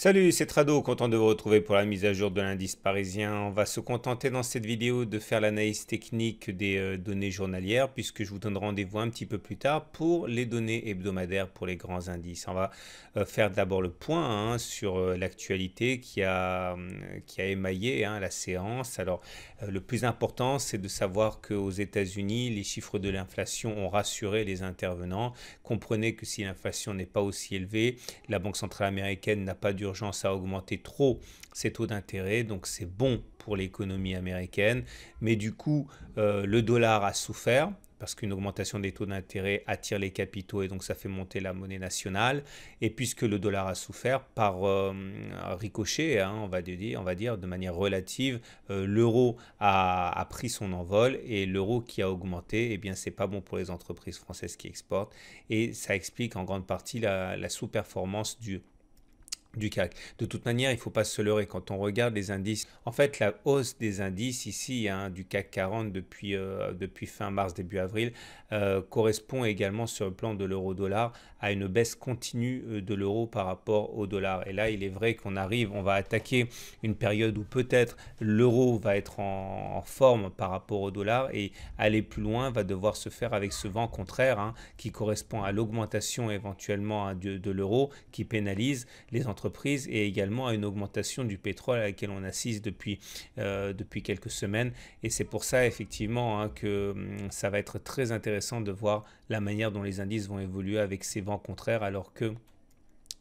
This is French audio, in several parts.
Salut, c'est Trado, content de vous retrouver pour la mise à jour de l'indice parisien. On va se contenter dans cette vidéo de faire l'analyse technique des euh, données journalières puisque je vous donne rendez-vous un petit peu plus tard pour les données hebdomadaires pour les grands indices. On va euh, faire d'abord le point hein, sur euh, l'actualité qui a, qui a émaillé hein, la séance. Alors le plus important c'est de savoir qu'aux États-Unis les chiffres de l'inflation ont rassuré les intervenants. Comprenez que si l'inflation n'est pas aussi élevée, la Banque Centrale Américaine n'a pas dû d'urgence à augmenter trop ses taux d'intérêt, donc c'est bon pour l'économie américaine, mais du coup, euh, le dollar a souffert parce qu'une augmentation des taux d'intérêt attire les capitaux et donc ça fait monter la monnaie nationale. Et puisque le dollar a souffert par euh, ricochet, hein, on, va dire, on va dire de manière relative, euh, l'euro a, pris son envol et l'euro qui a augmenté, et eh bien c'est pas bon pour les entreprises françaises qui exportent et ça explique en grande partie la, la sous-performance du du CAC. De toute manière, il ne faut pas se leurrer quand on regarde les indices. En fait, la hausse des indices ici hein, du CAC 40 euh, depuis, fin mars, début avril, euh, correspond également sur le plan de l'euro-dollar à une baisse continue euh, de l'euro par rapport au dollar. Et là, il est vrai qu'on arrive, on va attaquer une période où peut-être l'euro va être en, forme par rapport au dollar et aller plus loin va devoir se faire avec ce vent contraire hein, qui correspond à l'augmentation éventuellement hein, de, de l'euro qui pénalise les entreprises et également à une augmentation du pétrole à laquelle on assiste depuis, euh, quelques semaines. Et c'est pour ça effectivement hein, que hum, ça va être très intéressant de voir la manière dont les indices vont évoluer avec ces vents contraires alors que...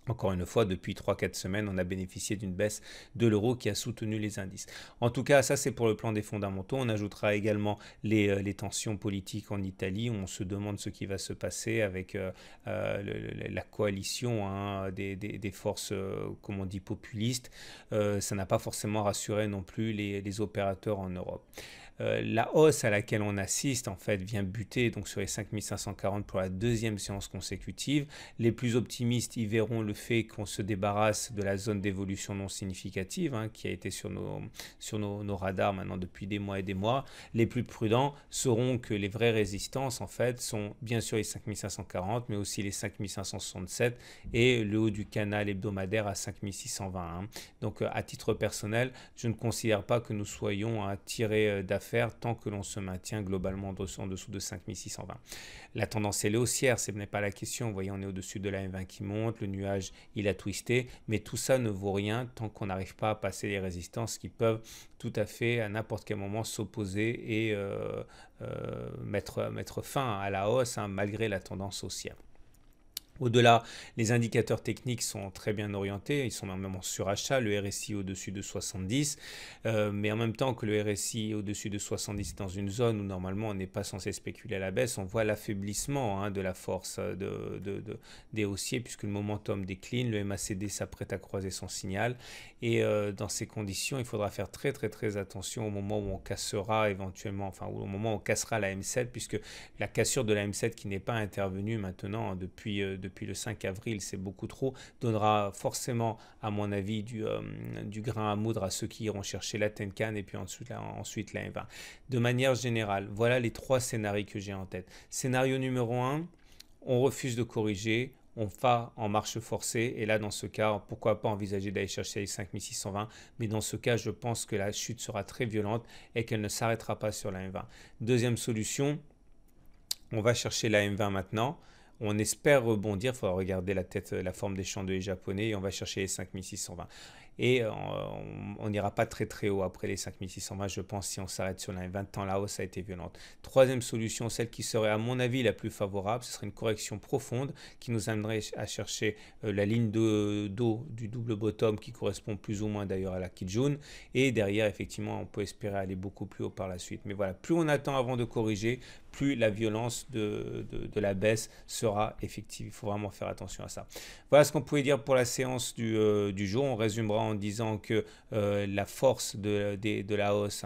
Encore une fois, depuis 3-4 semaines, on a bénéficié d'une baisse de l'euro qui a soutenu les indices. En tout cas, ça c'est pour le plan des fondamentaux. On ajoutera également les, euh, tensions politiques en Italie. On se demande ce qui va se passer avec euh, euh, la coalition hein, des, forces, comme on dit, populistes. ça n'a pas forcément rassuré non plus les opérateurs en Europe. Euh, la hausse à laquelle on assiste en fait vient buter donc sur les 5540 pour la deuxième séance consécutive. Les plus optimistes y verront le fait qu'on se débarrasse de la zone d'évolution non significative hein, qui a été sur, nos, sur nos, radars maintenant depuis des mois et des mois. Les plus prudents sauront que les vraies résistances en fait sont bien sûr les 5540 mais aussi les 5567 et le haut du canal hebdomadaire à 5621. Hein. Donc euh, à titre personnel, je ne considère pas que nous soyons à hein, tirer euh, d'affaires faire tant que l'on se maintient globalement en dessous de 5620. La tendance, est haussière, ce n'est pas la question. Vous voyez, on est au-dessus de la M20 qui monte, le nuage, il a twisté, mais tout ça ne vaut rien tant qu'on n'arrive pas à passer les résistances qui peuvent tout à fait à n'importe quel moment s'opposer et euh, euh, mettre, fin à la hausse hein, malgré la tendance haussière. Au-delà, les indicateurs techniques sont très bien orientés, ils sont normalement sur achat, le RSI au-dessus de 70, euh, mais en même temps que le RSI au-dessus de 70 dans une zone où normalement on n'est pas censé spéculer à la baisse, on voit l'affaiblissement hein, de la force euh, des haussiers puisque le momentum décline, le MACD s'apprête à croiser son signal et euh, dans ces conditions, il faudra faire très très très attention au moment où on cassera éventuellement, enfin au moment où on cassera la M7 puisque la cassure de la M7 qui n'est pas intervenue maintenant hein, depuis depuis le 5 avril, c'est beaucoup trop, donnera forcément, à mon avis, euh, du, grain à moudre à ceux qui iront chercher la Tenkan et puis ensuite la, ensuite la M20. De manière générale, voilà les trois scénarios que j'ai en tête. Scénario numéro 1, on refuse de corriger, on va en marche forcée. Et là, dans ce cas, pourquoi pas envisager d'aller chercher les 5620. Mais dans ce cas, je pense que la chute sera très violente et qu'elle ne s'arrêtera pas sur la M20. Deuxième solution, on va chercher la M20 maintenant. On espère rebondir, il faudra regarder la tête, la forme des de japonais et on va chercher les 5620. Et euh, on n'ira pas très très haut après les 5620, je pense, si on s'arrête sur les 20 là la ça a été violente. Troisième solution, celle qui serait à mon avis la plus favorable, ce serait une correction profonde qui nous amènerait à chercher euh, la ligne de d'eau du double bottom qui correspond plus ou moins d'ailleurs à la jaune Et derrière, effectivement, on peut espérer aller beaucoup plus haut par la suite. Mais voilà, plus on attend avant de corriger, plus la violence de, la baisse sera effective. Il faut vraiment faire attention à ça. Voilà ce qu'on pouvait dire pour la séance du, euh, du jour. On résumera en disant que euh, la force de, la hausse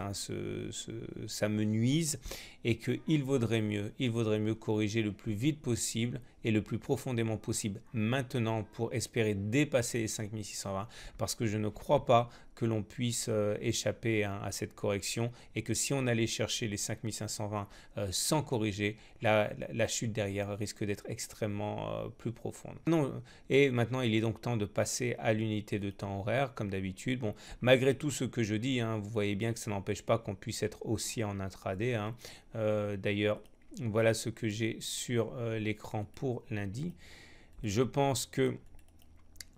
s'amenuise. Hein, ça me et qu'il vaudrait mieux, il vaudrait mieux corriger le plus vite possible et le plus profondément possible maintenant pour espérer dépasser les 5620 parce que je ne crois pas que l'on puisse euh, échapper hein, à cette correction et que si on allait chercher les 5520 euh, sans corriger, la, chute derrière risque d'être extrêmement euh, plus profonde. Non, et maintenant il est donc temps de passer à l'unité de temps horaire comme d'habitude. Bon, malgré tout ce que je dis, hein, vous voyez bien que ça n'empêche pas qu'on puisse être aussi en intraday. Hein. Euh, d'ailleurs, voilà ce que j'ai sur euh, l'écran pour lundi. Je pense que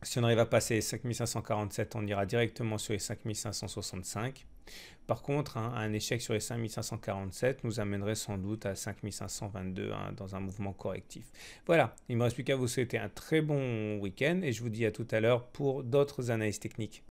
si on arrive à passer les 5547, on ira directement sur les 5565. Par contre, hein, un échec sur les 5547 nous amènerait sans doute à 5522 hein, dans un mouvement correctif. Voilà, il ne me reste plus qu'à vous souhaiter un très bon week-end et je vous dis à tout à l'heure pour d'autres analyses techniques.